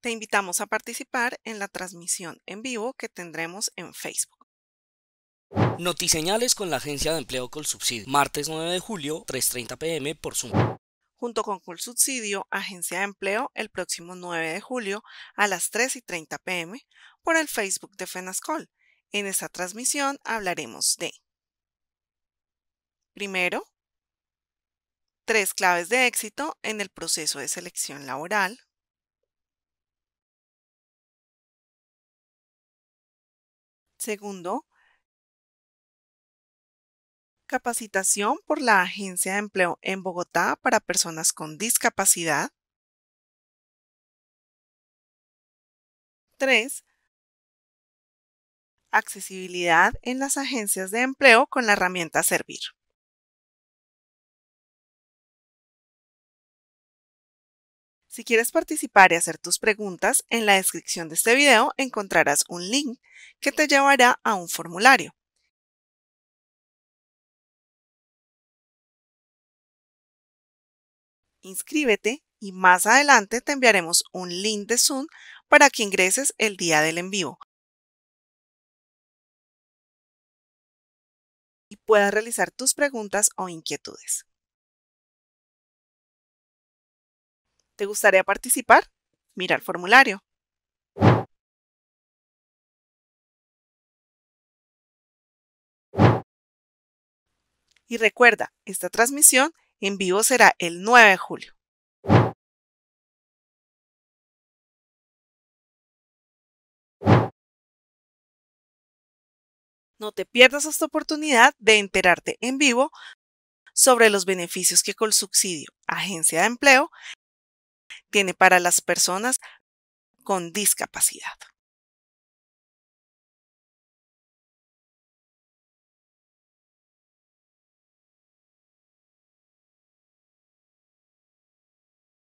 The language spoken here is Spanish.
te invitamos a participar en la transmisión en vivo que tendremos en Facebook. Notiseñales con la agencia de empleo Colsubsidio, martes 9 de julio, 3.30 pm por Zoom. Junto con Colsubsidio, Agencia de Empleo, el próximo 9 de julio a las 3.30 pm por el Facebook de FENASCOL. En esta transmisión hablaremos de Primero, tres claves de éxito en el proceso de selección laboral. Segundo, capacitación por la Agencia de Empleo en Bogotá para personas con discapacidad. Tres, Accesibilidad en las agencias de empleo con la herramienta Servir. Si quieres participar y hacer tus preguntas, en la descripción de este video encontrarás un link que te llevará a un formulario. Inscríbete y más adelante te enviaremos un link de Zoom para que ingreses el día del en vivo y puedas realizar tus preguntas o inquietudes. ¿Te gustaría participar? Mira el formulario. Y recuerda, esta transmisión en vivo será el 9 de julio. No te pierdas esta oportunidad de enterarte en vivo sobre los beneficios que subsidio Agencia de Empleo, tiene para las personas con discapacidad.